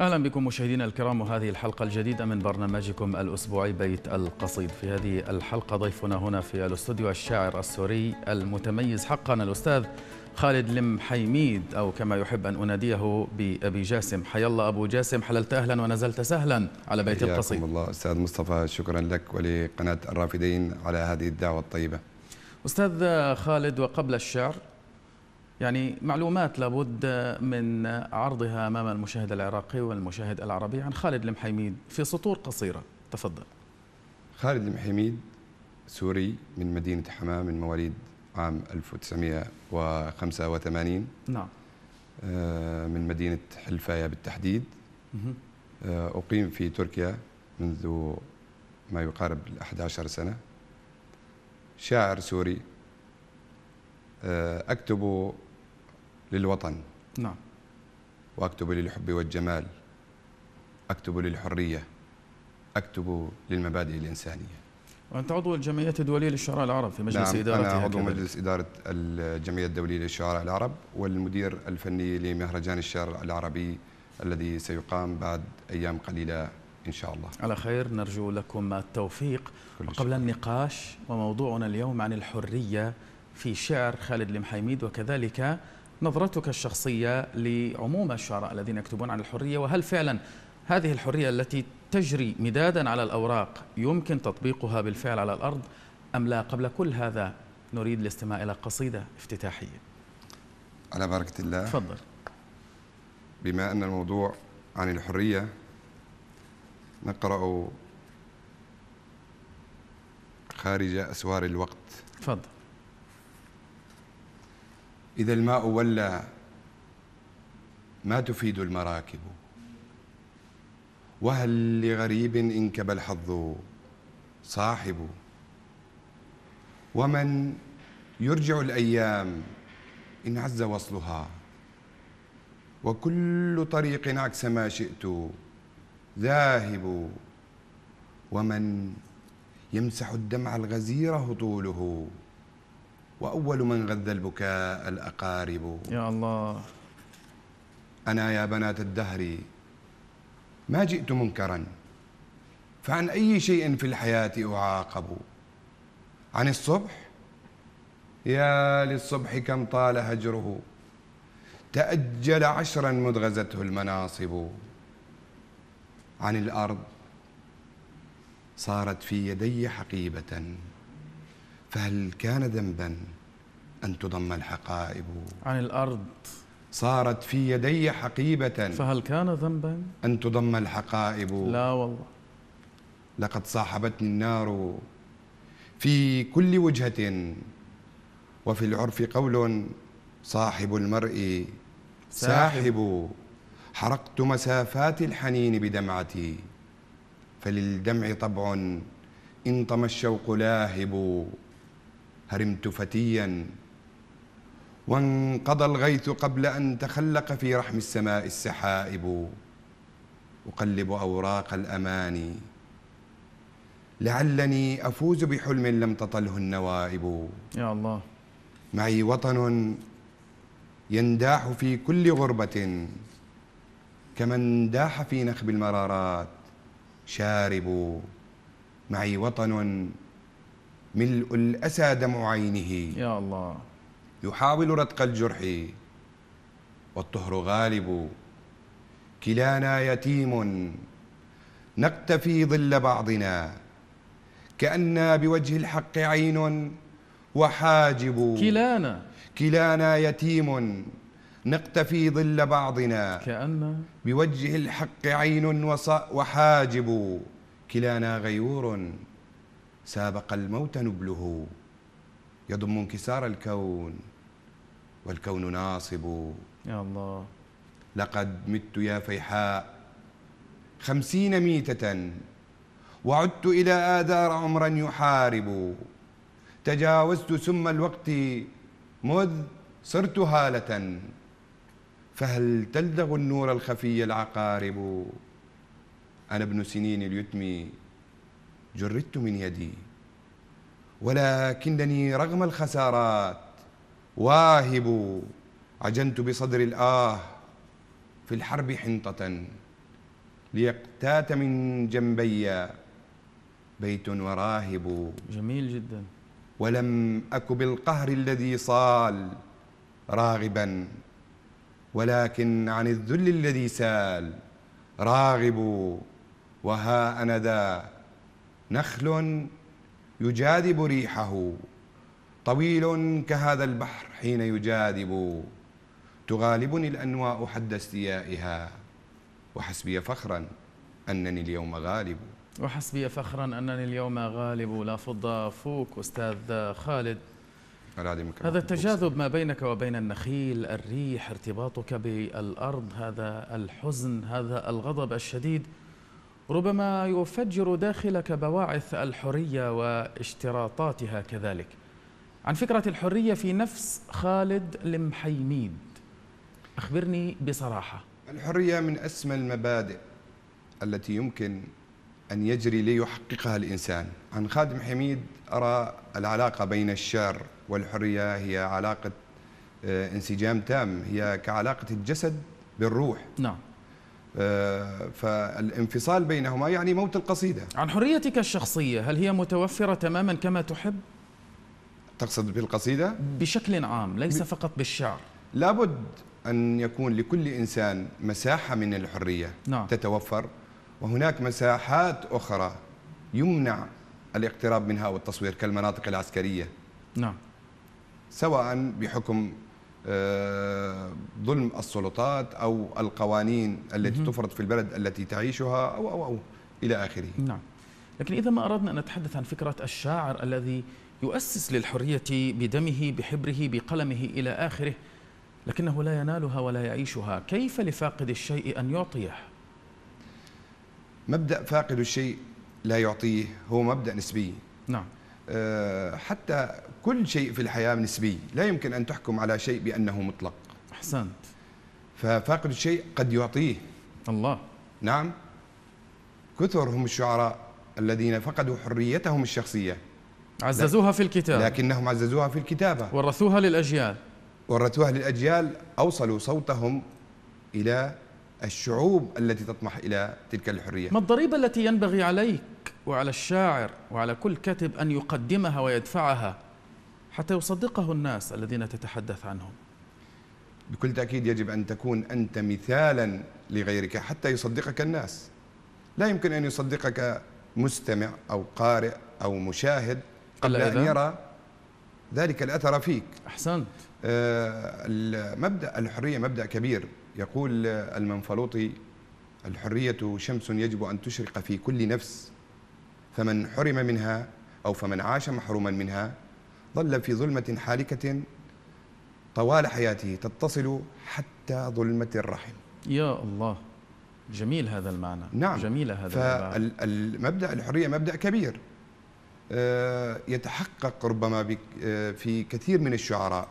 أهلا بكم مشاهدينا الكرام وهذه الحلقة الجديدة من برنامجكم الأسبوعي بيت القصيد في هذه الحلقة ضيفنا هنا في الاستوديو الشاعر السوري المتميز حقا الأستاذ خالد لم حيميد أو كما يحب أن أناديه بأبي جاسم حي الله أبو جاسم حللت أهلا ونزلت سهلا على بيت القصيد الله أستاذ مصطفى شكرا لك ولقناة الرافدين على هذه الدعوة الطيبة أستاذ خالد وقبل الشعر يعني معلومات لابد من عرضها أمام المشاهد العراقي والمشاهد العربي عن خالد المحيميد في سطور قصيرة تفضل خالد المحيميد سوري من مدينة حماة من مواليد عام 1985 نعم آه، من مدينة حلفاية بالتحديد آه، أقيم في تركيا منذ ما يقارب 11 سنة شاعر سوري آه، أكتب للوطن نعم وأكتب للحب والجمال أكتب للحرية أكتب للمبادئ الإنسانية وأنت عضو الجمعية الدولية للشعراء العرب في مجلس نعم إدارة أنا عضو مجلس إدارة الجمعية الدولية للشعراء العرب والمدير الفني لمهرجان الشعر العربي الذي سيقام بعد أيام قليلة إن شاء الله على خير نرجو لكم التوفيق وقبل النقاش وموضوعنا اليوم عن الحرية في شعر خالد المحيميد وكذلك نظرتك الشخصية لعموم الشعراء الذين يكتبون عن الحرية وهل فعلا هذه الحرية التي تجري مدادا على الأوراق يمكن تطبيقها بالفعل على الأرض أم لا قبل كل هذا نريد الاستماع إلى قصيدة افتتاحية على بركة الله تفضل بما أن الموضوع عن الحرية نقرأ خارج أسوار الوقت تفضل إذا الماء ولى ما تفيد المراكب وهل لغريب انكب الحظ صاحب ومن يرجع الأيام إن عز وصلها وكل طريق عكس ما شئت ذاهب ومن يمسح الدمع الغزير هطوله وأول من غذى البكاء الأقارب يا الله أنا يا بنات الدهر ما جئت منكرا فعن أي شيء في الحياة أعاقب عن الصبح يا للصبح كم طال هجره تأجل عشرا مذ غزته المناصب عن الأرض صارت في يدي حقيبة فهل كان ذنبا أن تضم الحقائب عن الأرض صارت في يدي حقيبة فهل كان ذنبا أن تضم الحقائب لا والله لقد صاحبتني النار في كل وجهة وفي العرف قول صاحب المرء ساحب حرقت مسافات الحنين بدمعتي فللدمع طبع إن طم الشوق لاهب هرمت فتيا وانقضى الغيث قبل أن تخلق في رحم السماء السحائب أقلب أوراق الأماني لعلني أفوز بحلم لم تطله النوائب يا الله معي وطن ينداح في كل غربة كمن داح في نخب المرارات شارب معي وطن ملء الأسى دمع عينه يا الله يحاول رتق الجرح والطهر غالب كلانا يتيم نقتفي ظل بعضنا كأنا بوجه الحق عين وحاجب كلانا كلانا يتيم نقتفي ظل بعضنا كأن بوجه الحق عين وحاجب كلانا غيور سابق الموت نبله يضم انكسار الكون والكون ناصب يا الله لقد مت يا فيحاء خمسين ميتة وعدت إلى آذار عمرا يحارب تجاوزت سم الوقت مذ صرت هالة فهل تلدغ النور الخفي العقارب أنا ابن سنين اليتمي جردت من يدي ولكنني رغم الخسارات واهب عجنت بصدر الآه في الحرب حنطة ليقتات من جنبي بيت وراهب جميل جدا ولم أك بالقهر الذي صال راغبا ولكن عن الذل الذي سال راغب وها أنا ذا نخل يجاذب ريحه طويل كهذا البحر حين يجاذب تغالبني الأنواء حد استيائها وحسبي فخرا أنني اليوم غالب وحسبي فخرا أنني اليوم غالب لا فض فوق أستاذ خالد هذا التجاذب ما بينك وبين النخيل الريح ارتباطك بالأرض هذا الحزن هذا الغضب الشديد ربما يفجر داخلك بواعث الحرية واشتراطاتها كذلك عن فكرة الحرية في نفس خالد المحيميد أخبرني بصراحة الحرية من أسمى المبادئ التي يمكن أن يجري ليحققها الإنسان عن خادم حميد أرى العلاقة بين الشعر والحرية هي علاقة آه، انسجام تام هي كعلاقة الجسد بالروح نعم آه، فالانفصال بينهما يعني موت القصيدة عن حريتك الشخصية هل هي متوفرة تماما كما تحب؟ تقصد بالقصيدة؟ بشكل عام ليس ب... فقط بالشعر لابد أن يكون لكل إنسان مساحة من الحرية نعم. تتوفر وهناك مساحات أخرى يمنع الاقتراب منها والتصوير كالمناطق العسكرية نعم سواء بحكم آه، ظلم السلطات أو القوانين التي تفرض في البلد التي تعيشها أو أو أو إلى آخره نعم لكن إذا ما أردنا أن نتحدث عن فكرة الشاعر الذي يؤسس للحرية بدمه بحبره بقلمه إلى آخره لكنه لا ينالها ولا يعيشها كيف لفاقد الشيء أن يعطيه؟ مبدأ فاقد الشيء لا يعطيه هو مبدأ نسبي نعم آه، حتى كل شيء في الحياة نسبي لا يمكن أن تحكم على شيء بأنه مطلق أحسنت ففاقد الشيء قد يعطيه الله نعم كثر هم الشعراء الذين فقدوا حريتهم الشخصية عززوها في الكتاب لكنهم عززوها في الكتابة ورثوها للأجيال ورثوها للأجيال أوصلوا صوتهم إلى الشعوب التي تطمح إلى تلك الحرية ما الضريبة التي ينبغي عليك وعلى الشاعر وعلى كل كاتب أن يقدمها ويدفعها حتى يصدقه الناس الذين تتحدث عنهم بكل تأكيد يجب أن تكون أنت مثالا لغيرك حتى يصدقك الناس لا يمكن أن يصدقك مستمع أو قارئ أو مشاهد قبل أن يرى ذلك الأثر فيك أحسنت آه مبدأ الحرية مبدأ كبير يقول المنفلوطي الحرية شمس يجب أن تشرق في كل نفس فمن حرم منها أو فمن عاش محروما منها ظل في ظلمة حالكة طوال حياته تتصل حتى ظلمة الرحم يا الله جميل هذا المعنى نعم جميل هذا فالمبدأ الحرية مبدأ كبير آه، يتحقق ربما آه، في كثير من الشعراء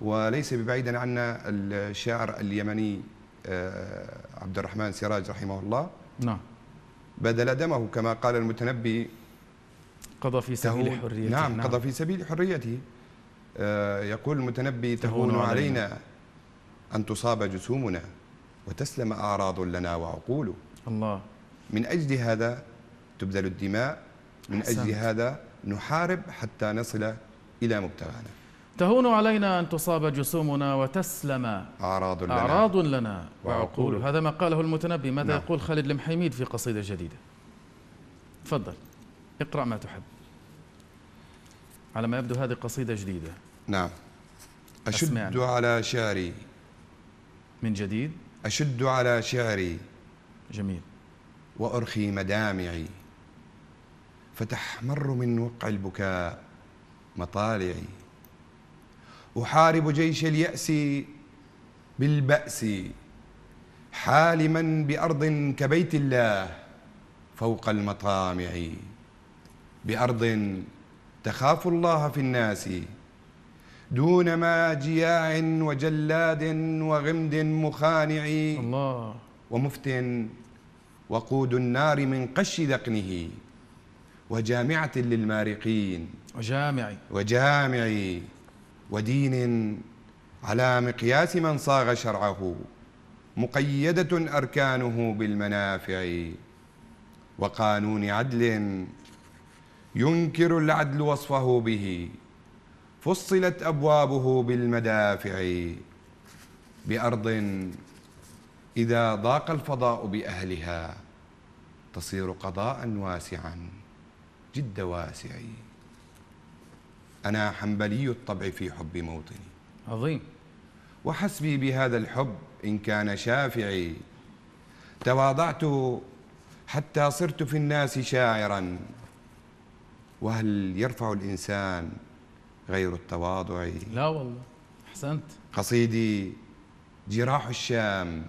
وليس ببعيدا عنا الشاعر اليمني آه، عبد الرحمن سراج رحمه الله نعم بذل دمه كما قال المتنبي قضى في سبيل حريته نعم, نعم قضى في سبيل حريته آه، يقول المتنبي تهون علينا أن تصاب جسومنا وتسلم أعراض لنا وعقول الله من أجل هذا تبذل الدماء من أجل هذا نحارب حتى نصل إلى مبتغانا تهون علينا أن تصاب جسومنا وتسلم أعراض لنا, أعراض لنا وعقول هذا ما قاله المتنبي ماذا نعم. يقول خالد المحيميد في قصيدة جديدة تفضل اقرأ ما تحب على ما يبدو هذه قصيدة جديدة نعم أشد أسمعني. على شعري من جديد أشد على شعري جميل وأرخي مدامعي فتحمر من وقع البكاء مطالعي أحارب جيش اليأس بالبأس حالما بأرض كبيت الله فوق المطامع بأرض تخاف الله في الناس دون ما جياع وجلاد وغمد مخانع الله ومفت وقود النار من قش ذقنه وجامعة للمارقين وجامعي وجامعي ودين على مقياس من صاغ شرعه مقيدة أركانه بالمنافع وقانون عدل ينكر العدل وصفه به فصلت أبوابه بالمدافع بأرض إذا ضاق الفضاء بأهلها تصير قضاء واسعا جد واسعي أنا حنبلي الطبع في حب موطني عظيم وحسبي بهذا الحب إن كان شافعي تواضعت حتى صرت في الناس شاعرا وهل يرفع الإنسان غير التواضع لا والله أحسنت قصيدي جراح الشام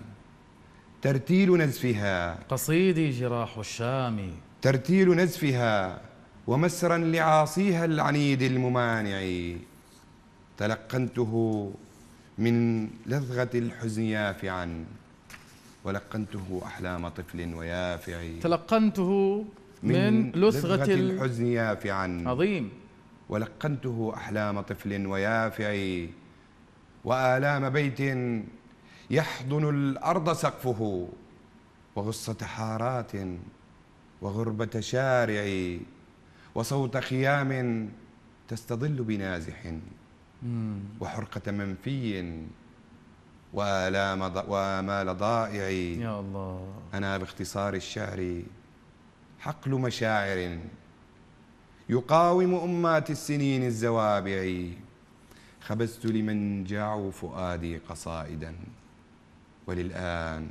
ترتيل نزفها قصيدي جراح الشام ترتيل نزفها ومسرا لعاصيها العنيد الممانع تلقنته من لذغة الحزن يافعا ولقنته أحلام طفل ويافع تلقنته من, لثغة الحزن يافعا عظيم ولقنته أحلام طفل ويافع وآلام بيت يحضن الأرض سقفه وغصة حارات وغربة شارع وصوت خيام تستظل بنازح وحرقة منفي ولا مض... ومال ضائع يا الله أنا باختصار الشعر حقل مشاعر يقاوم أمات السنين الزوابع خبزت لمن جاعوا فؤادي قصائدا وللآن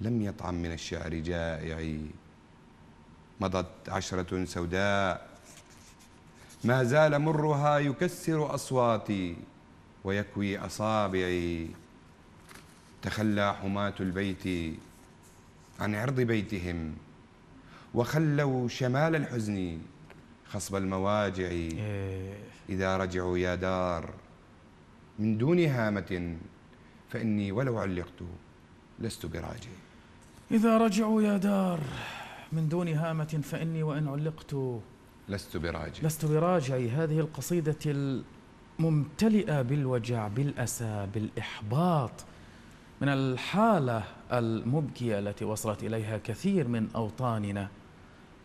لم يطعم من الشعر جائعي مضت عشرة سوداء ما زال مرها يكسر أصواتي ويكوي أصابعي تخلى حماة البيت عن عرض بيتهم وخلوا شمال الحزن خصب المواجع إيه. إذا رجعوا يا دار من دون هامة فإني ولو علقت لست براجع إذا رجعوا يا دار من دون هامة فإني وإن علقت لست براجع لست براجعي هذه القصيدة الممتلئة بالوجع بالأسى بالإحباط من الحالة المبكية التي وصلت إليها كثير من أوطاننا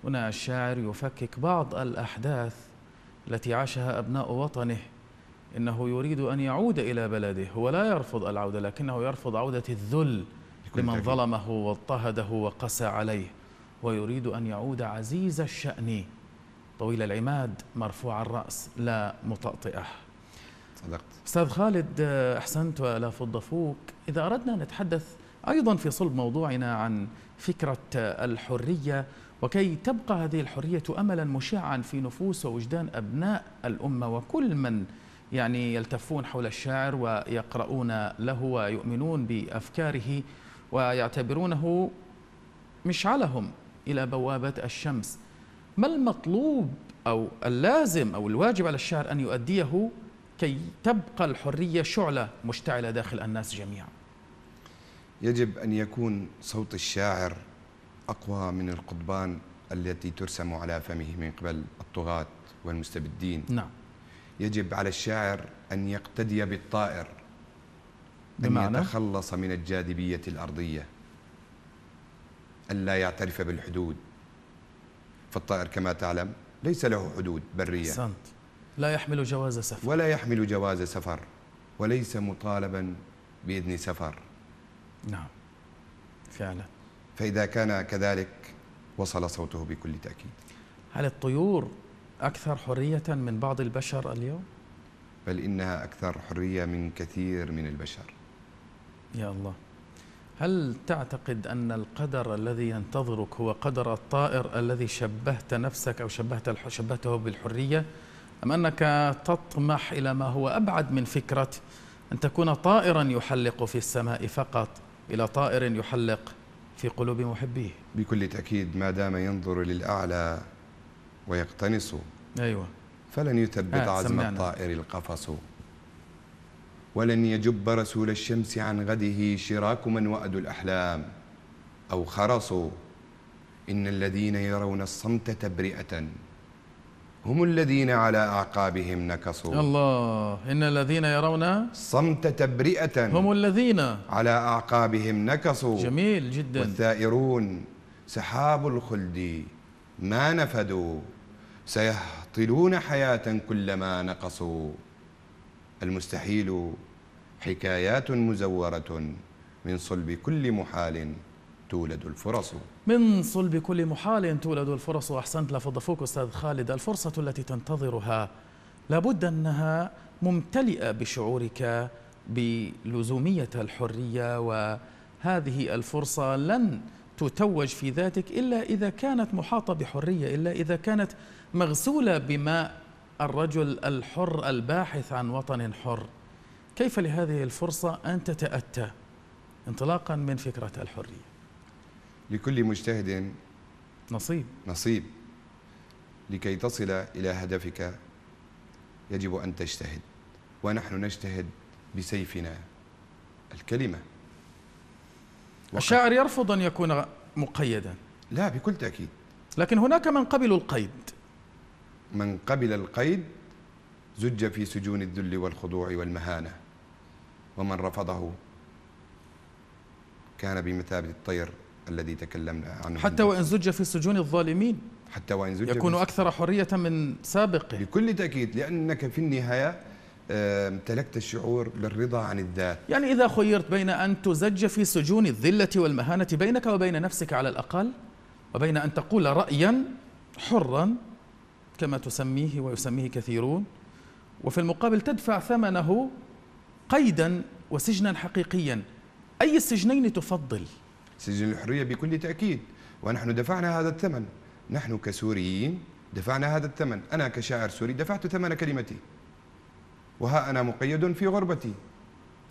هنا الشاعر يفكك بعض الأحداث التي عاشها أبناء وطنه إنه يريد أن يعود إلى بلده هو لا يرفض العودة لكنه يرفض عودة الذل لمن ظلمه واضطهده وقسى عليه ويريد أن يعود عزيز الشأن طويل العماد مرفوع الرأس لا مطأطئه صدقت أستاذ خالد أحسنت ولا فضفوك إذا أردنا نتحدث أيضا في صلب موضوعنا عن فكرة الحرية وكي تبقى هذه الحرية أملا مشعا في نفوس ووجدان أبناء الأمة وكل من يعني يلتفون حول الشاعر ويقرؤون له ويؤمنون بأفكاره ويعتبرونه مشعلهم إلى بوابة الشمس ما المطلوب أو اللازم أو الواجب على الشعر أن يؤديه كي تبقى الحرية شعلة مشتعلة داخل الناس جميعا يجب أن يكون صوت الشاعر أقوى من القضبان التي ترسم على فمه من قبل الطغاة والمستبدين نعم يجب على الشاعر أن يقتدي بالطائر أن بمعنى؟ يتخلص من الجاذبية الأرضية ألا يعترف بالحدود فالطائر كما تعلم ليس له حدود برية أحسنت لا يحمل جواز سفر ولا يحمل جواز سفر وليس مطالبا بإذن سفر نعم فعلا فإذا كان كذلك وصل صوته بكل تأكيد هل الطيور أكثر حرية من بعض البشر اليوم؟ بل إنها أكثر حرية من كثير من البشر يا الله هل تعتقد أن القدر الذي ينتظرك هو قدر الطائر الذي شبهت نفسك أو شبهت شبهته بالحرية أم أنك تطمح إلى ما هو أبعد من فكرة أن تكون طائرا يحلق في السماء فقط إلى طائر يحلق في قلوب محبيه بكل تأكيد ما دام ينظر للأعلى ويقتنص أيوة فلن يثبت آه عزم الطائر القفص ولن يجب رسول الشمس عن غده شراك من وأدوا الأحلام أو خرصوا إن الذين يرون الصمت تبرئة هم الذين على أعقابهم نكصوا الله إن الذين يرون الصمت تبرئة هم الذين على أعقابهم نكصوا جميل جدا والثائرون سحاب الخلد ما نفدوا سيهطلون حياة كلما نقصوا المستحيل حكايات مزورة من صلب كل محال تولد الفرص من صلب كل محال تولد الفرص أحسنت لفضفوك أستاذ خالد الفرصة التي تنتظرها لابد أنها ممتلئة بشعورك بلزومية الحرية وهذه الفرصة لن تتوج في ذاتك إلا إذا كانت محاطة بحرية إلا إذا كانت مغسولة بماء الرجل الحر الباحث عن وطن حر كيف لهذه الفرصة أن تتأتى انطلاقا من فكرة الحرية لكل مجتهد نصيب نصيب لكي تصل إلى هدفك يجب أن تجتهد ونحن نجتهد بسيفنا الكلمة الشاعر يرفض أن يكون مقيدا لا بكل تأكيد لكن هناك من قبلوا القيد من قبل القيد زج في سجون الذل والخضوع والمهانة ومن رفضه كان بمثابة الطير الذي تكلمنا عنه حتى وإن زج في سجون الظالمين حتى وإن زج يكون أكثر حرية من سابقه بكل تأكيد لأنك في النهاية امتلكت الشعور بالرضا عن الذات يعني إذا خيرت بين أن تزج في سجون الذلة والمهانة بينك وبين نفسك على الأقل وبين أن تقول رأيا حرا كما تسميه ويسميه كثيرون وفي المقابل تدفع ثمنه قيدا وسجنا حقيقيا أي السجنين تفضل؟ سجن الحرية بكل تأكيد ونحن دفعنا هذا الثمن نحن كسوريين دفعنا هذا الثمن أنا كشاعر سوري دفعت ثمن كلمتي وها أنا مقيد في غربتي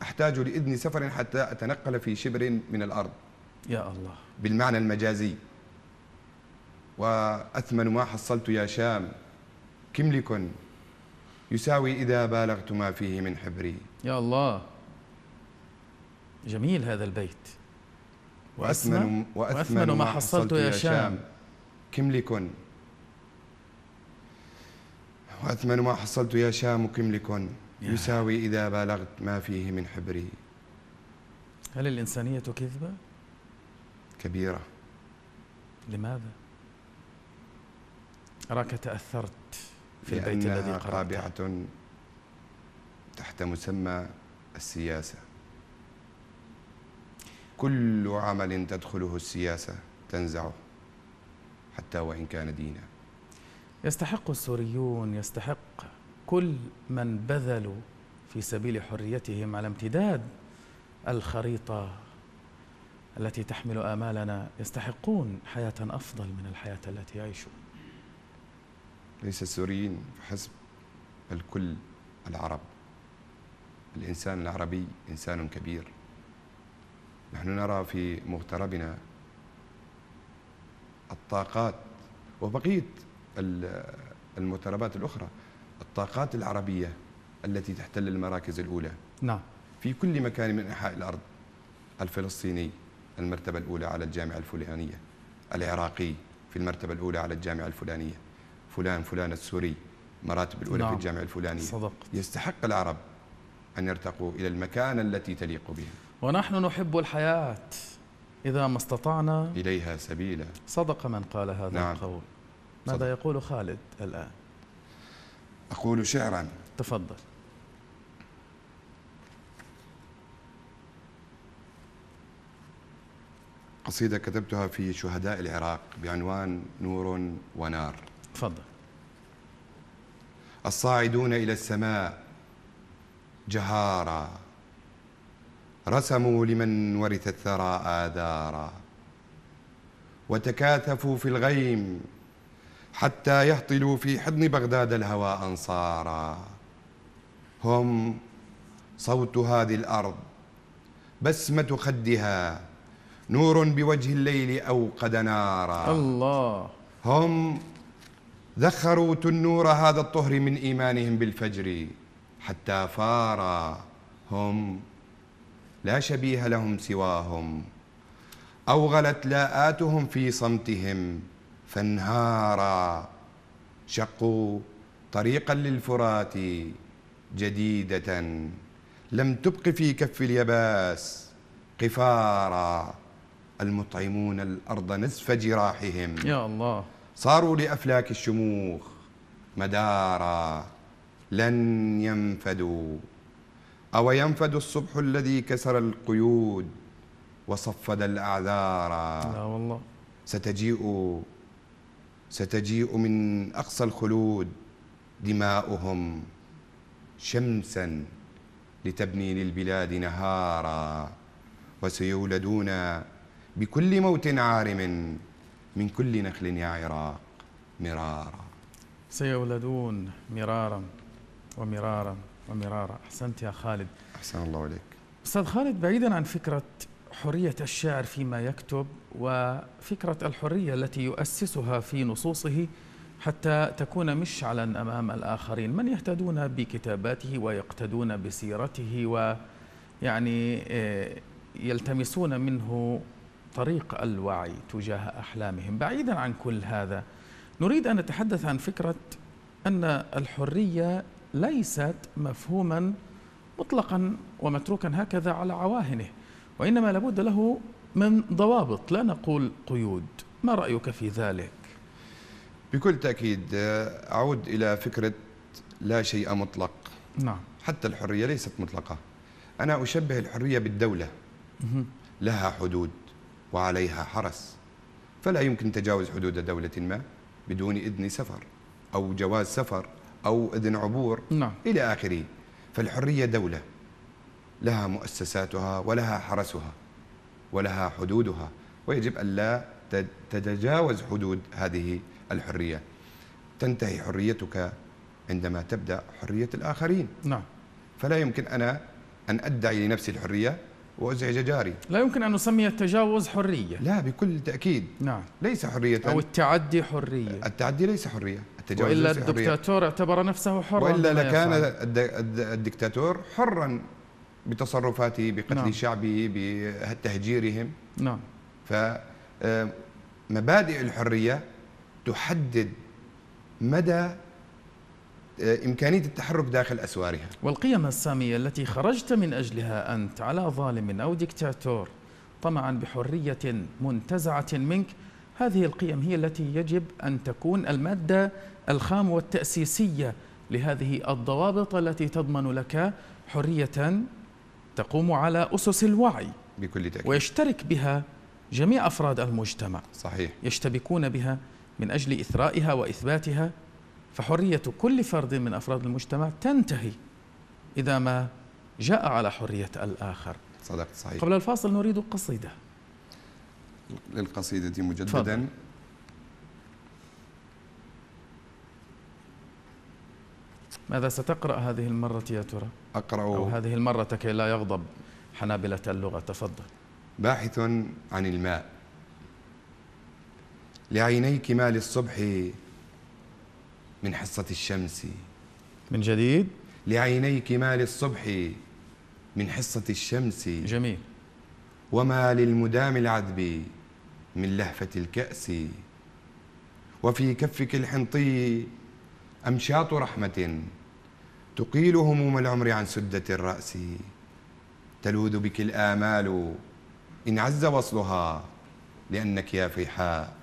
أحتاج لإذن سفر حتى أتنقل في شبر من الأرض يا الله بالمعنى المجازي وأثمن ما حصلت يا شام كملكٌ يساوي إذا بالغت ما فيه من حبري يا الله جميل هذا البيت وأثمن, وأثمن, وأثمن ما حصلت يا شام كملك وأثمن ما حصلت يا شام كملك يساوي إذا بالغت ما فيه من حبري هل الإنسانية كذبة؟ كبيرة لماذا؟ أراك تأثرت في البيت الذي قرأته رابعة تحت مسمى السياسة كل عمل تدخله السياسة تنزعه حتى وإن كان دينا يستحق السوريون يستحق كل من بذلوا في سبيل حريتهم على امتداد الخريطة التي تحمل آمالنا يستحقون حياة أفضل من الحياة التي يعيشون ليس السوريين فحسب بل كل العرب الإنسان العربي إنسان كبير نحن نرى في مغتربنا الطاقات وبقية المغتربات الأخرى الطاقات العربية التي تحتل المراكز الأولى نعم في كل مكان من أنحاء الأرض الفلسطيني المرتبة الأولى على الجامعة الفلانية العراقي في المرتبة الأولى على الجامعة الفلانية فلان فلان السوري مراتب الأولى نعم. في الجامعة الفلانية صدق. يستحق العرب أن يرتقوا إلى المكانة التي تليق بهم ونحن نحب الحياة إذا ما استطعنا إليها سبيلا صدق من قال هذا نعم. القول ماذا صدق. يقول خالد الآن أقول شعرا تفضل قصيدة كتبتها في شهداء العراق بعنوان نور ونار تفضل الصاعدون إلى السماء جهارا رسموا لمن ورث الثرى آذارا وتكاثفوا في الغيم حتى يهطلوا في حضن بغداد الهوى أنصارا هم صوت هذه الأرض بسمة خدها نور بوجه الليل أوقد نارا الله هم ذخروا تنور هذا الطهر من إيمانهم بالفجر حتى فار هم لا شبيه لهم سواهم أوغلت لاءاتهم في صمتهم فانهارا شقوا طريقا للفرات جديدة لم تبق في كف اليباس قفارا المطعمون الأرض نزف جراحهم يا الله صاروا لأفلاك الشموخ مدارا لن ينفدوا أو ينفد الصبح الذي كسر القيود وصفد الأعذار لا والله ستجيء ستجيء من أقصى الخلود دماؤهم شمسا لتبني للبلاد نهارا وسيولدون بكل موت عارم من كل نخل يا عراق مرارا سيولدون مرارا ومرارا ومرارا أحسنت يا خالد أحسن الله عليك أستاذ خالد بعيدا عن فكرة حرية الشاعر فيما يكتب وفكرة الحرية التي يؤسسها في نصوصه حتى تكون مشعلا أمام الآخرين من يهتدون بكتاباته ويقتدون بسيرته ويعني آه، يلتمسون منه طريق الوعي تجاه أحلامهم بعيدا عن كل هذا نريد أن نتحدث عن فكرة أن الحرية ليست مفهوما مطلقا ومتروكا هكذا على عواهنه وإنما لابد له من ضوابط لا نقول قيود ما رأيك في ذلك؟ بكل تأكيد أعود إلى فكرة لا شيء مطلق نعم حتى الحرية ليست مطلقة أنا أشبه الحرية بالدولة لها حدود وعليها حرس فلا يمكن تجاوز حدود دولة ما بدون إذن سفر أو جواز سفر أو إذن عبور نعم. إلى آخره فالحرية دولة لها مؤسساتها ولها حرسها ولها حدودها ويجب أن لا تتجاوز حدود هذه الحرية تنتهي حريتك عندما تبدأ حرية الآخرين نعم فلا يمكن أنا أن أدعي لنفسي الحرية وازعج جاري لا يمكن ان نسمي التجاوز حريه لا بكل تاكيد نعم ليس حريه او التعدي حريه التعدي ليس حريه التجاوز والا الدكتاتور حرية. اعتبر نفسه حرا والا لكان الدكتاتور حرا بتصرفاته بقتل نعم. شعبه بتهجيرهم نعم فمبادئ آه، الحريه تحدد مدى آه، إمكانية التحرك داخل أسوارها والقيم السامية التي خرجت من أجلها أنت على ظالم أو ديكتاتور طمعا بحرية منتزعة منك هذه القيم هي التي يجب أن تكون المادة الخام والتأسيسية لهذه الضوابط التي تضمن لك حرية تقوم على أسس الوعي بكل تأكيد ويشترك بها جميع أفراد المجتمع صحيح يشتبكون بها من أجل إثرائها وإثباتها فحرية كل فرد من أفراد المجتمع تنتهي إذا ما جاء على حرية الآخر صدقت صحيح قبل الفاصل نريد قصيدة للقصيدة مجددا فضل. ماذا ستقرأ هذه المرة يا ترى؟ أقرأ أو هذه المرة كي لا يغضب حنابلة اللغة تفضل باحث عن الماء لعينيك ما للصبح من حصة الشمس من جديد لعينيك ما للصبح من حصة الشمس جميل وما للمدام العذب من لهفة الكأس وفي كفك الحنطي أمشاط رحمة تقيل هموم العمر عن سدة الرأس تلوذ بك الآمال إن عز وصلها لأنك يا فيحاء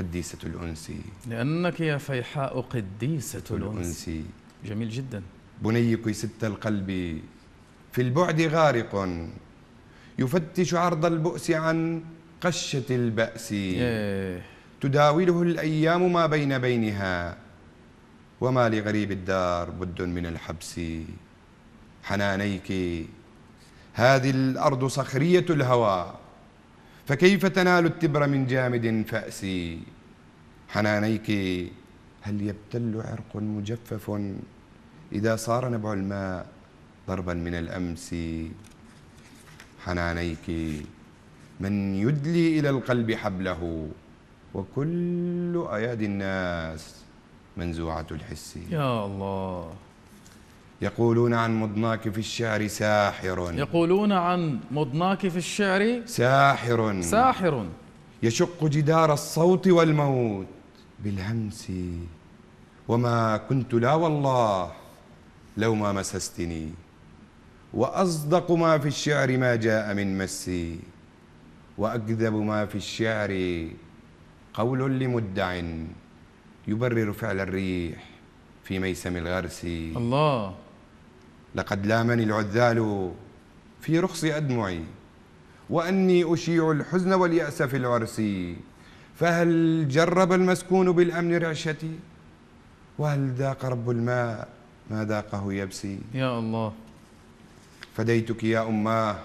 قديسة الأنس لأنك يا فيحاء قديسة الأنس جميل جدا بنيك ست القلب في البعد غارق يفتش عرض البؤس عن قشة البأس إيه. تداوله الأيام ما بين بينها وما لغريب الدار بد من الحبس حنانيك هذه الأرض صخرية الهوى فكيف تنال التبر من جامد فأسي حنانيك هل يبتل عرق مجفف إذا صار نبع الماء ضربا من الأمس حنانيك من يدلي إلى القلب حبله وكل أيادي الناس منزوعة الحس يا الله يقولون عن مضناك في الشعر ساحر يقولون عن مضناك في الشعر ساحر ساحر يشق جدار الصوت والموت بالهمس وما كنت لا والله لو ما مسستني وأصدق ما في الشعر ما جاء من مسي وأكذب ما في الشعر قول لمدع يبرر فعل الريح في ميسم الغرس الله لقد لامني العذال في رخص أدمعي وأني أشيع الحزن واليأس في العرس فهل جرب المسكون بالأمن رعشتي وهل ذاق رب الماء ما ذاقه يبسي يا الله فديتك يا أماه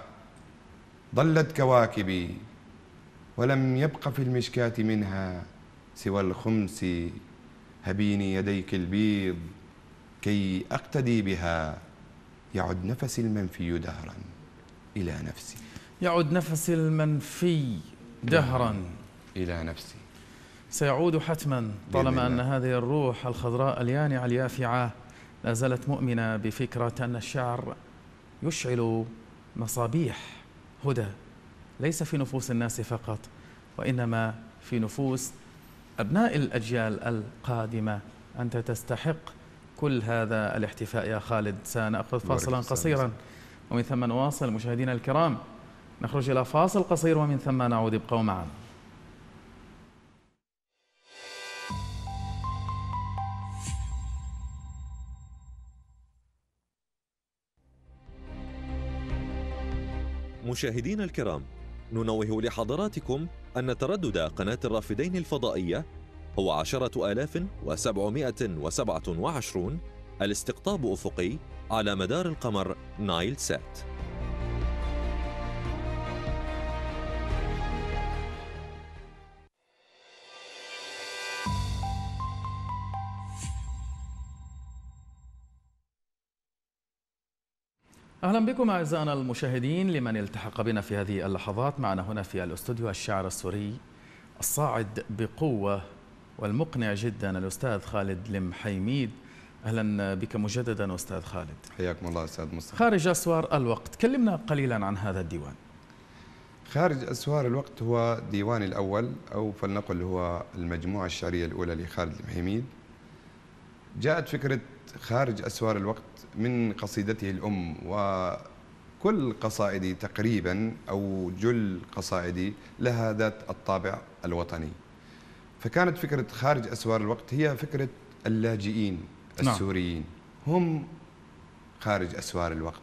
ضلت كواكبي ولم يبق في المشكاة منها سوى الخمس هبيني يديك البيض كي أقتدي بها يعد نفس المنفي دهرا إلى نفسي يعد نفس المنفي دهرا إلى نفسي سيعود حتما طالما أن هذه الروح الخضراء اليانعة اليافعة لا زالت مؤمنة بفكرة أن الشعر يشعل مصابيح هدى ليس في نفوس الناس فقط وإنما في نفوس أبناء الأجيال القادمة أنت تستحق كل هذا الاحتفاء يا خالد سنأخذ فاصلا قصيرا ومن ثم نواصل مشاهدينا الكرام نخرج إلى فاصل قصير ومن ثم نعود ابقوا معا مشاهدينا الكرام ننوه لحضراتكم أن تردد قناة الرافدين الفضائية هو عشرة آلاف وسبعمائة وسبعة وعشرون الاستقطاب أفقي على مدار القمر نايل سات اهلا بكم اعزائنا المشاهدين لمن التحق بنا في هذه اللحظات معنا هنا في الاستوديو الشاعر السوري الصاعد بقوه والمقنع جدا الأستاذ خالد لمحيميد أهلا بك مجددا أستاذ خالد حياكم الله أستاذ مصطفى خارج أسوار الوقت كلمنا قليلا عن هذا الديوان خارج أسوار الوقت هو ديواني الأول أو فلنقل هو المجموعة الشعرية الأولى لخالد المحيميد جاءت فكرة خارج أسوار الوقت من قصيدته الأم وكل قصائدي تقريبا أو جل قصائدي لها ذات الطابع الوطني فكانت فكرة خارج أسوار الوقت هي فكرة اللاجئين نعم. السوريين هم خارج أسوار الوقت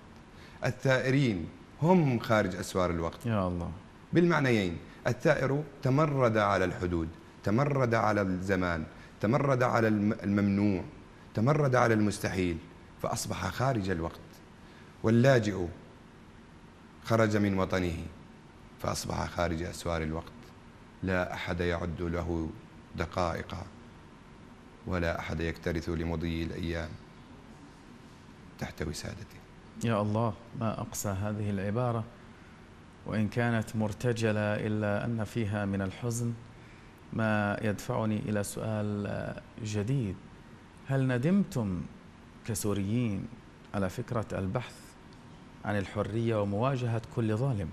الثائرين هم خارج أسوار الوقت يا الله بالمعنيين الثائر تمرد على الحدود تمرد على الزمان تمرد على الممنوع تمرد على المستحيل فأصبح خارج الوقت واللاجئ خرج من وطنه فأصبح خارج أسوار الوقت لا أحد يعد له دقائق ولا أحد يكترث لمضي الأيام تحت وسادته يا الله ما أقسى هذه العبارة وإن كانت مرتجلة إلا أن فيها من الحزن ما يدفعني إلى سؤال جديد هل ندمتم كسوريين على فكرة البحث عن الحرية ومواجهة كل ظالم؟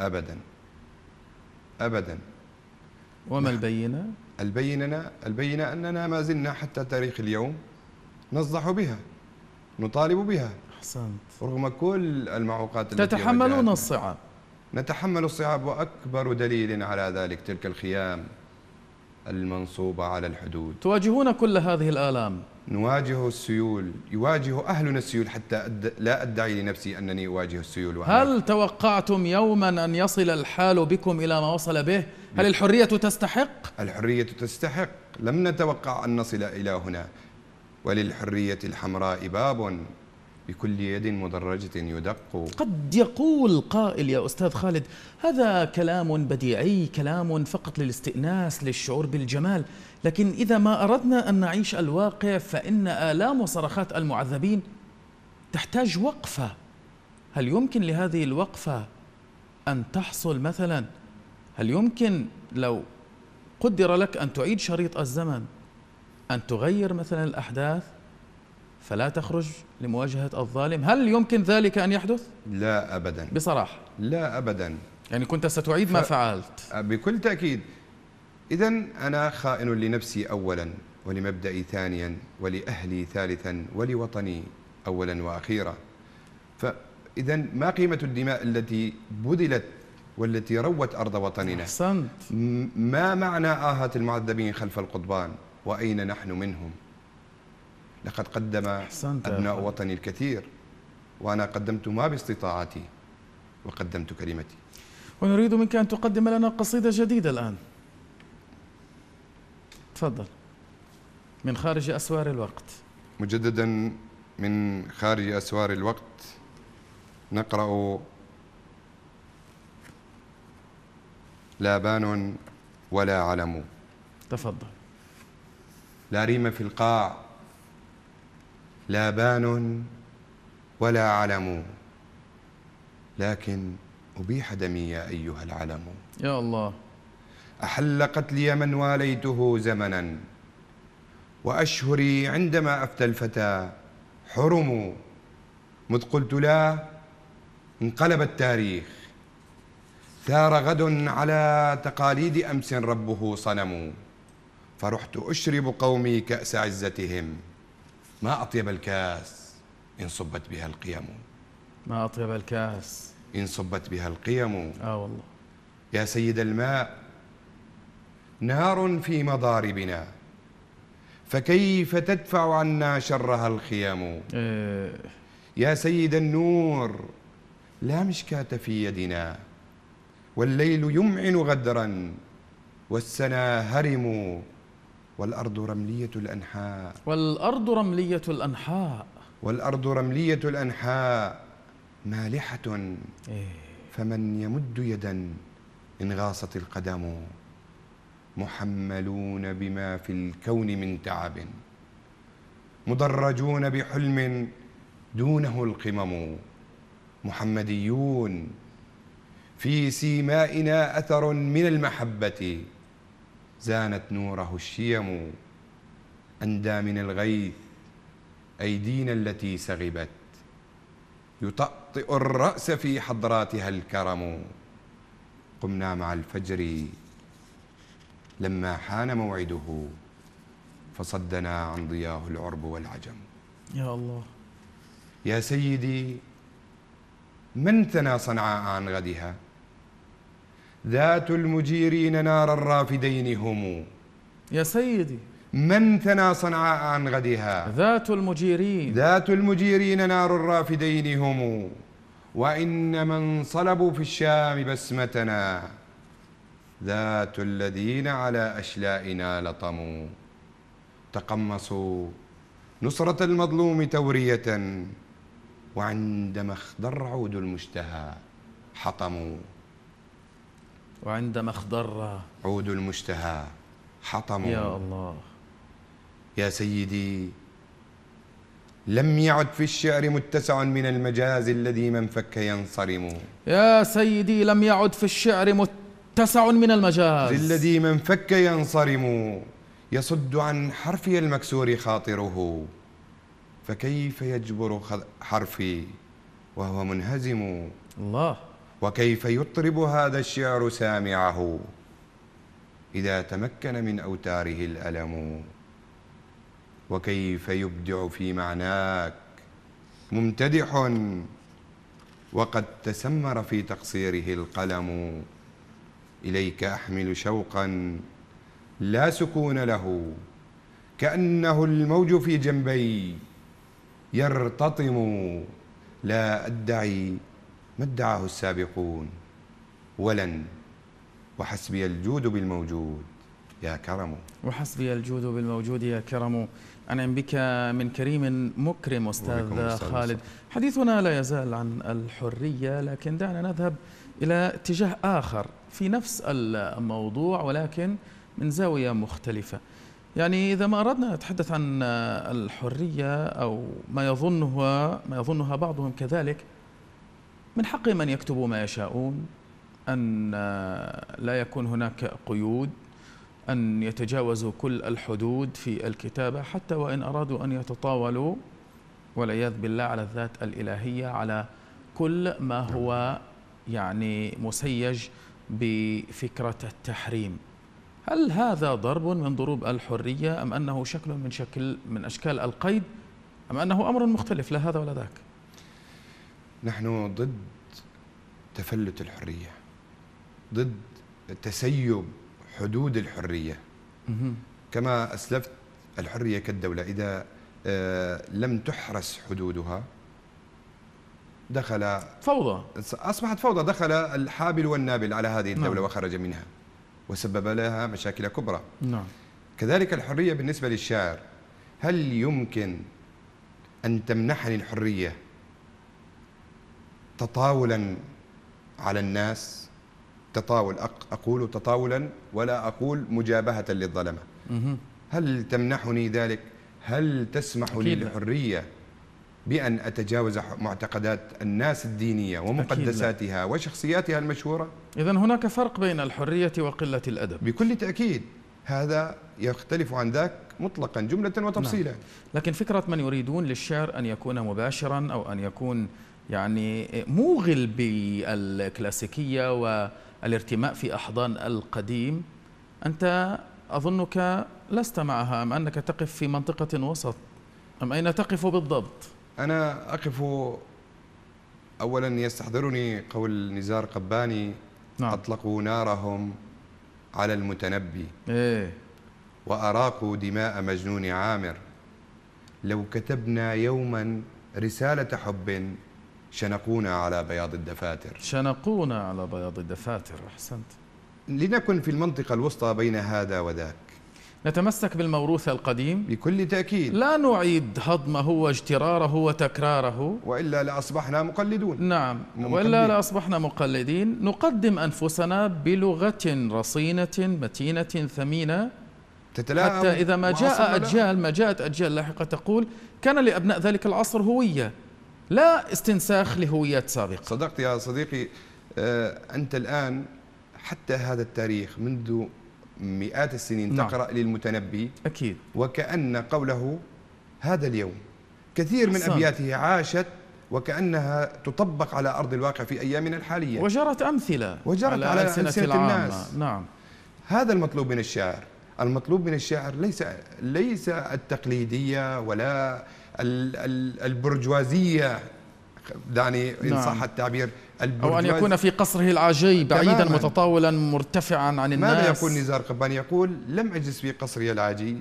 أبدا أبدا وما البينة؟ البينة البينة أننا ما زلنا حتى تاريخ اليوم نصدح بها نطالب بها أحسنت رغم كل المعوقات التي تتحملون الصعاب نتحمل الصعاب وأكبر دليل على ذلك تلك الخيام المنصوبة على الحدود تواجهون كل هذه الآلام نواجه السيول يواجه أهلنا السيول حتى أد... لا أدعي لنفسي أنني أواجه السيول وأنا... هل توقعتم يوما أن يصل الحال بكم إلى ما وصل به هل الحرية تستحق؟ الحرية تستحق لم نتوقع أن نصل إلى هنا وللحرية الحمراء باب بكل يد مدرجة يدق قد يقول قائل يا أستاذ خالد هذا كلام بديعي كلام فقط للاستئناس للشعور بالجمال لكن إذا ما أردنا أن نعيش الواقع فإن آلام وصرخات المعذبين تحتاج وقفة هل يمكن لهذه الوقفة أن تحصل مثلاً هل يمكن لو قدر لك أن تعيد شريط الزمن أن تغير مثلا الأحداث فلا تخرج لمواجهة الظالم هل يمكن ذلك أن يحدث؟ لا أبدا بصراحة لا أبدا يعني كنت ستعيد ف... ما فعلت بكل تأكيد إذا أنا خائن لنفسي أولا ولمبدئي ثانيا ولأهلي ثالثا ولوطني أولا وأخيرا فإذا ما قيمة الدماء التي بذلت والتي روت أرض وطننا أحسنت ما معنى آهة المعذبين خلف القضبان وأين نحن منهم لقد قدم أحسنت أبناء وطني الكثير وأنا قدمت ما باستطاعتي وقدمت كلمتي ونريد منك أن تقدم لنا قصيدة جديدة الآن تفضل من خارج أسوار الوقت مجددا من خارج أسوار الوقت نقرأ لابان ولا علم تفضل لا ريم في القاع لابان ولا علم لكن أبيح دمي يا أيها العلم يا الله أحل قتلي من واليته زمنا وأشهري عندما أفتى الفتى حرم مذ قلت لا انقلب التاريخ ثار غد على تقاليد أمس ربه صنم فرحت أشرب قومي كأس عزتهم ما أطيب الكاس إن صبت بها القيم ما أطيب الكاس إن صبت بها القيم آه والله يا سيد الماء نار في مضاربنا فكيف تدفع عنا شرها الخيام إيه. يا سيد النور لا مشكاة في يدنا والليل يمعن غدرا والسنا هرم والأرض رملية الأنحاء والأرض رملية الأنحاء والأرض رملية الأنحاء مالحة إيه. فمن يمد يدا إن غاصت القدم محملون بما في الكون من تعب مدرجون بحلم دونه القمم محمديون في سيمائنا أثر من المحبة زانت نوره الشيم أندى من الغيث أيدينا التي سغبت يطأطئ الرأس في حضراتها الكرم قمنا مع الفجر لما حان موعده فصدنا عن ضياه العرب والعجم يا الله يا سيدي من ثنى صنعاء عن غدها ذات المجيرين نار الرافدين هم يا سيدي من ثنى صنعاء عن غدها ذات المجيرين ذات المجيرين نار الرافدين هم وإن من صلبوا في الشام بسمتنا ذات الذين على أشلائنا لطموا تقمصوا نصرة المظلوم تورية وعندما اخضر عود المشتهى حطموا وعندما اخضر عود المشتهى حطم يا الله يا سيدي لم يعد في الشعر متسع من المجاز الذي من فك ينصرم يا سيدي لم يعد في الشعر متسع من المجاز الذي من فك ينصرم يصد عن حرفي المكسور خاطره فكيف يجبر حرفي وهو منهزم الله وكيف يطرب هذا الشعر سامعه إذا تمكن من أوتاره الألم وكيف يبدع في معناك ممتدح وقد تسمر في تقصيره القلم إليك أحمل شوقا لا سكون له كأنه الموج في جنبي يرتطم لا أدعي ما ادعاه السابقون ولن وحسبي الجود بالموجود يا كرم وحسبي الجود بالموجود يا كرم أنعم بك من كريم مكرم أستاذ خالد حديثنا لا يزال عن الحرية لكن دعنا نذهب إلى اتجاه آخر في نفس الموضوع ولكن من زاوية مختلفة يعني إذا ما أردنا نتحدث عن الحرية أو ما يظنها ما يظنها بعضهم كذلك من حقهم أن يكتبوا ما يشاءون أن لا يكون هناك قيود أن يتجاوزوا كل الحدود في الكتابة حتى وإن أرادوا أن يتطاولوا والعياذ بالله على الذات الإلهية على كل ما هو يعني مسيج بفكرة التحريم هل هذا ضرب من ضروب الحرية أم أنه شكل من شكل من أشكال القيد أم أنه أمر مختلف لا هذا ولا ذاك نحن ضد تفلت الحريه ضد تسيب حدود الحريه كما اسلفت الحريه كالدوله اذا آه، لم تحرس حدودها دخل فوضى اصبحت فوضى دخل الحابل والنابل على هذه الدوله نعم. وخرج منها وسبب لها مشاكل كبرى نعم كذلك الحريه بالنسبه للشاعر هل يمكن ان تمنحني الحريه تطاولا على الناس تطاول أقول تطاولا ولا أقول مجابهة للظلمة هل تمنحني ذلك؟ هل تسمح لي الحرية بأن أتجاوز معتقدات الناس الدينية ومقدساتها وشخصياتها المشهورة؟ إذا هناك فرق بين الحرية وقلة الأدب بكل تأكيد هذا يختلف عن ذاك مطلقا جملة وتفصيلا نعم. لكن فكرة من يريدون للشعر أن يكون مباشرا أو أن يكون يعني موغل بالكلاسيكية والارتماء في أحضان القديم أنت أظنك لست معها أم أنك تقف في منطقة وسط أم أين تقف بالضبط؟ أنا أقف أولا يستحضرني قول نزار قباني نعم. أطلقوا نارهم على المتنبي إيه؟ وأراقوا دماء مجنون عامر لو كتبنا يوما رسالة حب شنقونا على بياض الدفاتر شنقونا على بياض الدفاتر أحسنت لنكن في المنطقة الوسطى بين هذا وذاك نتمسك بالموروث القديم بكل تأكيد لا نعيد هضمه واجتراره وتكراره وإلا لأصبحنا مقلدون نعم مقلدين. وإلا لأصبحنا مقلدين نقدم أنفسنا بلغة رصينة متينة ثمينة تتلائم حتى إذا ما جاء أجيال ما جاءت أجيال لاحقة تقول كان لأبناء ذلك العصر هوية لا استنساخ لهويات سابقة صدقت يا صديقي آه، أنت الآن حتى هذا التاريخ منذ مئات السنين نعم. تقرأ للمتنبي أكيد وكأن قوله هذا اليوم كثير من حسن. أبياته عاشت وكأنها تطبق على أرض الواقع في أيامنا الحالية وجرت أمثلة وجرت على, على ألسنة, الناس نعم هذا المطلوب من الشاعر المطلوب من الشاعر ليس ليس التقليدية ولا البرجوازيه دعني ان نعم. صح التعبير او ان يكون في قصره العاجي بعيدا متطاولا مرتفعا عن الناس ماذا يقول نزار قباني يقول لم اجلس في قصري العاجي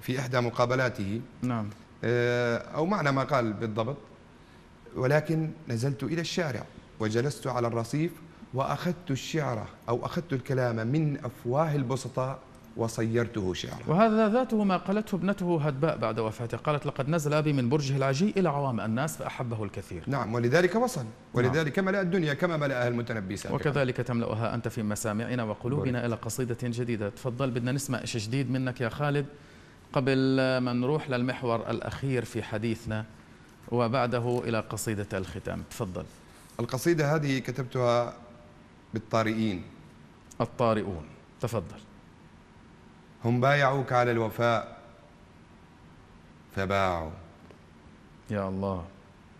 في احدى مقابلاته نعم آه، او معنى ما قال بالضبط ولكن نزلت الى الشارع وجلست على الرصيف واخذت الشعر او اخذت الكلام من افواه البسطاء وصيرته شعرا وهذا ذاته ما قالته ابنته هدباء بعد وفاته قالت لقد نزل أبي من برجه العجي إلى عوام الناس فأحبه الكثير نعم ولذلك وصل نعم. ولذلك نعم. ملأ الدنيا كما ملأها المتنبي سابقا وكذلك تملأها أنت في مسامعنا وقلوبنا بل. إلى قصيدة جديدة تفضل بدنا نسمع شيء جديد منك يا خالد قبل ما نروح للمحور الأخير في حديثنا وبعده إلى قصيدة الختام تفضل القصيدة هذه كتبتها بالطارئين الطارئون تفضل هم بايعوك على الوفاء فباعوا يا الله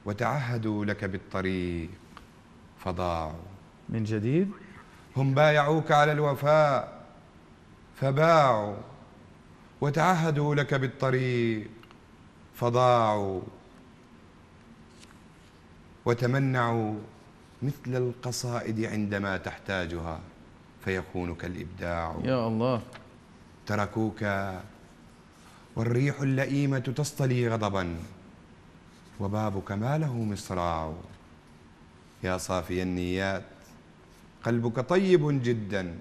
وتعهدوا لك بالطريق فضاعوا من جديد هم بايعوك على الوفاء فباعوا وتعهدوا لك بالطريق فضاعوا وتمنعوا مثل القصائد عندما تحتاجها فيكون كالإبداع يا الله تركوك والريح اللئيمة تصطلي غضبا وبابك ما له مصراع يا صافي النيات قلبك طيب جدا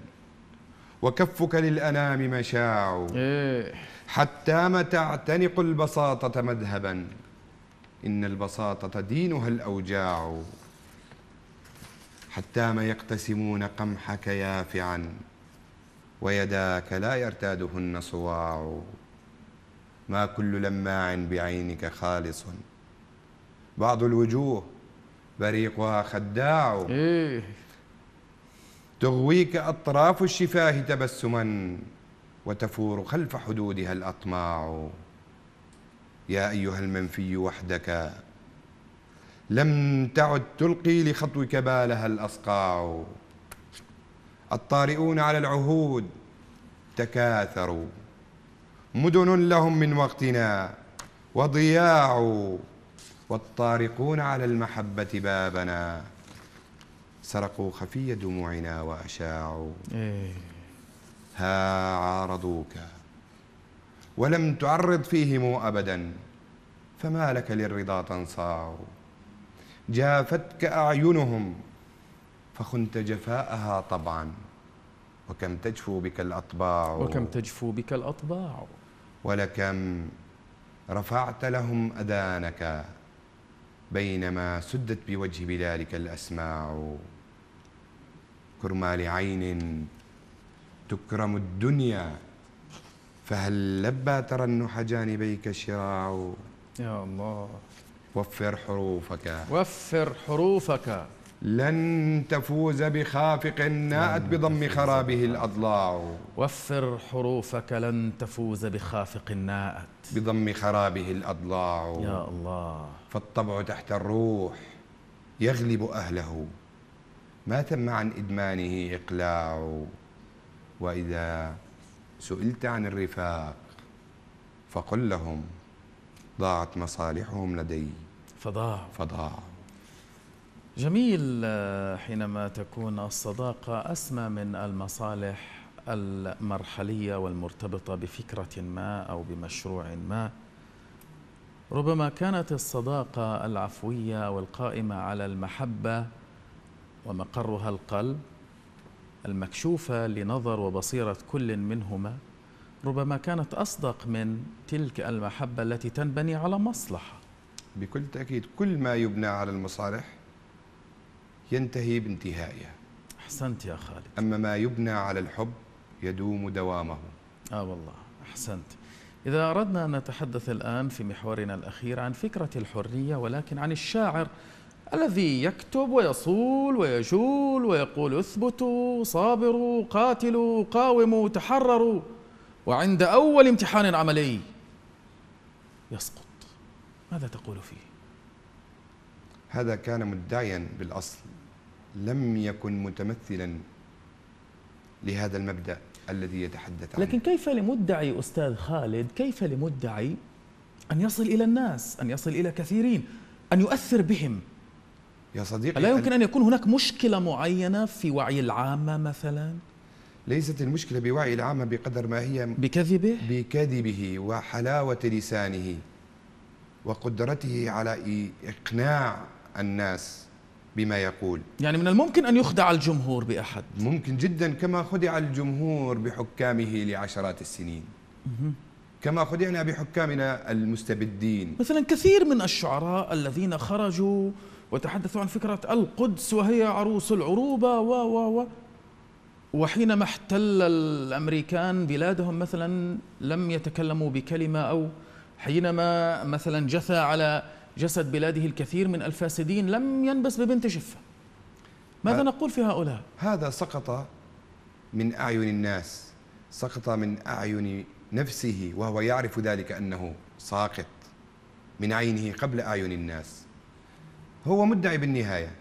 وكفك للأنام مشاع إيه. حتى متى اعتنق البساطة مذهبا إن البساطة دينها الأوجاع حتى ما يقتسمون قمحك يافعا ويداك لا يرتادهن صواع ما كل لماع بعينك خالص بعض الوجوه بريقها خداع إيه تغويك أطراف الشفاه تبسما وتفور خلف حدودها الأطماع يا أيها المنفي وحدك لم تعد تلقي لخطوك بالها الأصقاع الطارئون على العهود تكاثروا مدن لهم من وقتنا وضياعوا والطارقون على المحبة بابنا سرقوا خفي دموعنا وأشاعوا إيه. ها عارضوك ولم تعرض فيهم أبدا فما لك للرضا تنصاع جافتك أعينهم فخنت جفاءها طبعا وكم تجفو بك الأطباع وكم تجفو بك الأطباع ولكم رفعت لهم أذانك بينما سدت بوجه بلالك الأسماع كرمال عين تكرم الدنيا فهل لبى ترنح جانبيك شراع يا الله وفر حروفك وفر حروفك لن تفوز بخافق ناءت بضم خرابه الأضلاع وفر حروفك لن تفوز بخافق ناءت بضم خرابه الأضلاع يا الله فالطبع تحت الروح يغلب أهله ما تم عن إدمانه إقلاع وإذا سئلت عن الرفاق فقل لهم ضاعت مصالحهم لدي فضاع فضاع جميل آه، حينما تكون الصداقة أسمى من المصالح المرحلية والمرتبطة بفكرة ما أو بمشروع ما ربما كانت الصداقة العفوية والقائمة على المحبة ومقرها القلب المكشوفة لنظر وبصيرة كل منهما ربما كانت أصدق من تلك المحبة التي تنبني على مصلحة بكل تأكيد كل ما يبنى على المصالح ينتهي بانتهائها أحسنت يا خالد أما ما يبنى على الحب يدوم دوامه آه والله أحسنت إذا أردنا أن نتحدث الآن في محورنا الأخير عن فكرة الحرية ولكن عن الشاعر الذي يكتب ويصول ويجول ويقول اثبتوا صابروا قاتلوا قاوموا تحرروا وعند أول امتحان عملي يسقط ماذا تقول فيه؟ هذا كان مدعيا بالأصل لم يكن متمثلا لهذا المبدا الذي يتحدث عنه لكن كيف لمدعي استاذ خالد كيف لمدعي ان يصل الى الناس ان يصل الى كثيرين ان يؤثر بهم يا صديقي لا يمكن أن, أن يكون هناك مشكلة معينة في وعي العامة مثلا؟ ليست المشكلة بوعي العامة بقدر ما هي بكذبه؟ بكذبه وحلاوة لسانه وقدرته على إقناع الناس بما يقول يعني من الممكن أن يخدع الجمهور بأحد ممكن جدا كما خدع الجمهور بحكامه لعشرات السنين كما خدعنا بحكامنا المستبدين مثلا كثير من الشعراء الذين خرجوا وتحدثوا عن فكرة القدس وهي عروس العروبة و و و وحينما احتل الأمريكان بلادهم مثلا لم يتكلموا بكلمة أو حينما مثلا جثى على جسد بلاده الكثير من الفاسدين لم ينبس ببنت شفة ماذا نقول في هؤلاء؟ هذا سقط من أعين الناس سقط من أعين نفسه وهو يعرف ذلك أنه ساقط من عينه قبل أعين الناس هو مدعي بالنهاية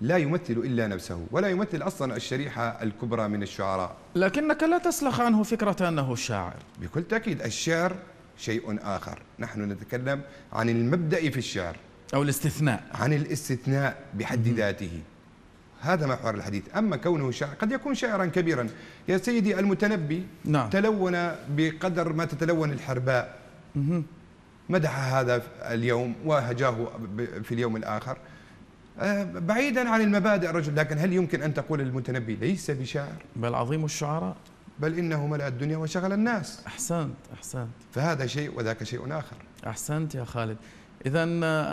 لا يمثل إلا نفسه ولا يمثل أصلا الشريحة الكبرى من الشعراء لكنك لا تسلخ عنه فكرة أنه شاعر بكل تأكيد الشعر شيء آخر نحن نتكلم عن المبدأ في الشعر أو الاستثناء عن الاستثناء بحد ذاته هذا محور الحديث أما كونه شعر قد يكون شعرا كبيرا يا سيدي المتنبي نعم. تلون بقدر ما تتلون الحرباء م- مدح هذا اليوم وهجاه في اليوم الآخر آه، بعيدا عن المبادئ الرجل لكن هل يمكن أن تقول المتنبي ليس بشاعر بل عظيم الشعراء بل إنه ملأ الدنيا وشغل الناس أحسنت أحسنت فهذا شيء وذاك شيء آخر أحسنت يا خالد إذا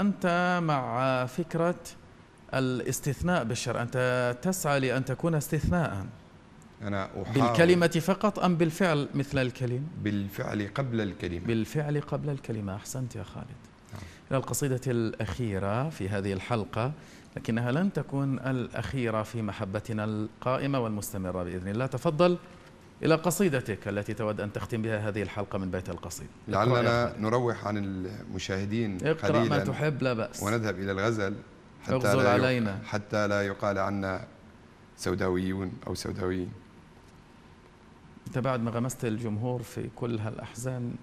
أنت مع فكرة الاستثناء بالشرع أنت تسعى لأن تكون استثناء أنا أحاول بالكلمة فقط أم بالفعل مثل الكلمة؟ بالفعل قبل الكلمة بالفعل قبل الكلمة أحسنت يا خالد نعم. إلى القصيدة الأخيرة في هذه الحلقة لكنها لن تكون الأخيرة في محبتنا القائمة والمستمرة بإذن الله تفضل إلى قصيدتك التي تود أن تختم بها هذه الحلقة من بيت القصيد لعلنا نروح عن المشاهدين اقرأ ما تحب لا بأس ونذهب إلى الغزل حتى لا علينا حتى لا يقال عنا سوداويون أو سوداويين أنت بعد ما غمست الجمهور في كل هالأحزان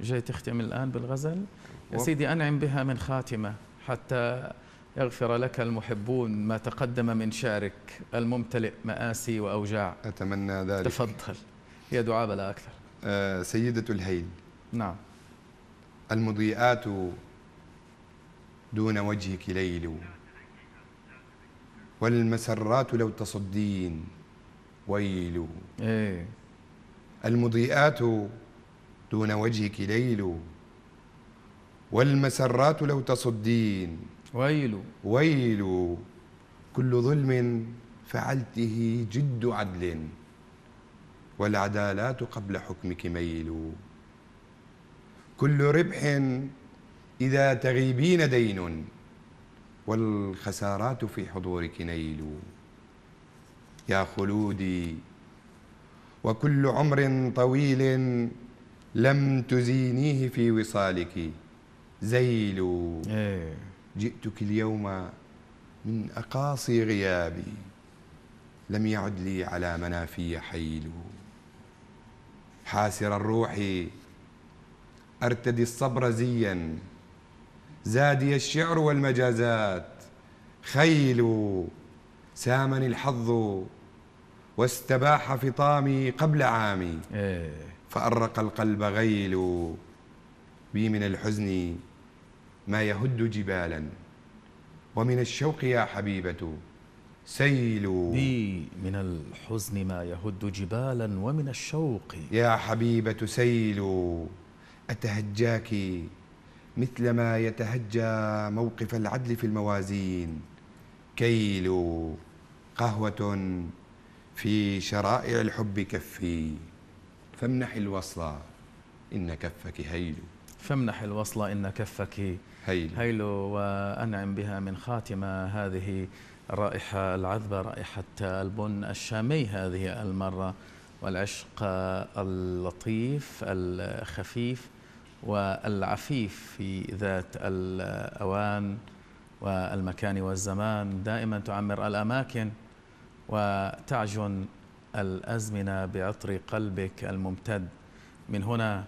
جاي تختم الآن بالغزل يا سيدي أنعم بها من خاتمة حتى يغفر لك المحبون ما تقدم من شعرك الممتلئ مآسي وأوجاع أتمنى ذلك تفضل هي دعاء بلا أكثر أه سيدة الهيل نعم المضيئات دون وجهك ليل والمسرات لو تصدين ويل إيه. المضيئات دون وجهك ليل والمسرات لو تصدين ويل ويل كل ظلم فعلته جد عدل والعدالات قبل حكمك ميل كل ربح إذا تغيبين دين والخسارات في حضورك نيل يا خلودي وكل عمر طويل لم تزينيه في وصالك زيل إيه. جئتك اليوم من أقاصي غيابي لم يعد لي على منافي حيل حاسر الروح أرتدي الصبر زيا زادي الشعر والمجازات خيل سامني الحظ واستباح فطامي قبل عامي إيه. فأرق القلب غيل بي من الحزن ما يهد جبالا ومن الشوق يا حبيبة سيل بي من الحزن ما يهد جبالا ومن الشوق يا حبيبة سيل أتهجاك مثل ما يتهجى موقف العدل في الموازين كيل قهوة في شرائع الحب كفي فامنح الوصل إن كفك هيل فامنح الوصل إن كفك هيلو هيلو وأنعم بها من خاتمة هذه الرائحة العذبة رائحة البن الشامي هذه المرة والعشق اللطيف الخفيف والعفيف في ذات الأوان والمكان والزمان دائما تعمر الأماكن وتعجن الأزمنة بعطر قلبك الممتد من هنا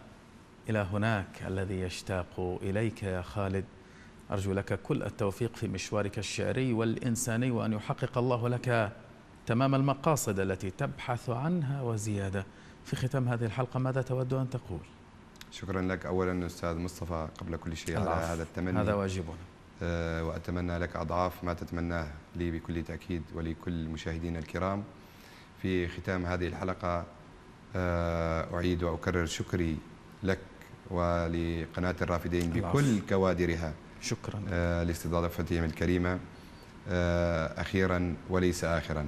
إلى هناك الذي يشتاق إليك يا خالد أرجو لك كل التوفيق في مشوارك الشعري والإنساني وأن يحقق الله لك تمام المقاصد التي تبحث عنها وزيادة في ختام هذه الحلقة ماذا تود أن تقول؟ شكرا لك أولا أستاذ مصطفى قبل كل شيء على هذا التمني هذا واجبنا أه وأتمنى لك أضعاف ما تتمناه لي بكل تأكيد ولكل مشاهدين الكرام في ختام هذه الحلقة آه، أعيد وأكرر شكري لك ولقناة الرافدين بكل كوادرها شكرا آه، لاستضافتهم الكريمة آه، أخيرا وليس آخرا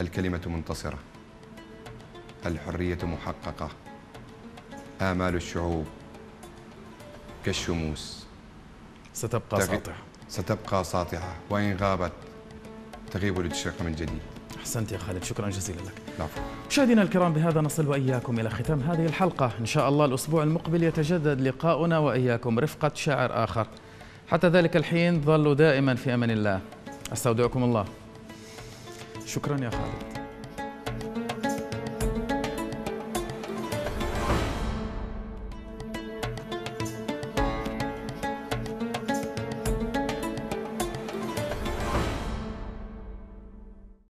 الكلمة منتصرة الحرية محققة آمال الشعوب كالشموس ستبقى ساطعة ستبقى ساطعة وإن غابت تغيب لتشرق من جديد أحسنت يا خالد شكرا جزيلا لك نعم. مشاهدينا الكرام بهذا نصل وإياكم إلى ختام هذه الحلقة إن شاء الله الأسبوع المقبل يتجدد لقاؤنا وإياكم رفقة شاعر آخر حتى ذلك الحين ظلوا دائما في امان الله أستودعكم الله شكرا يا خالد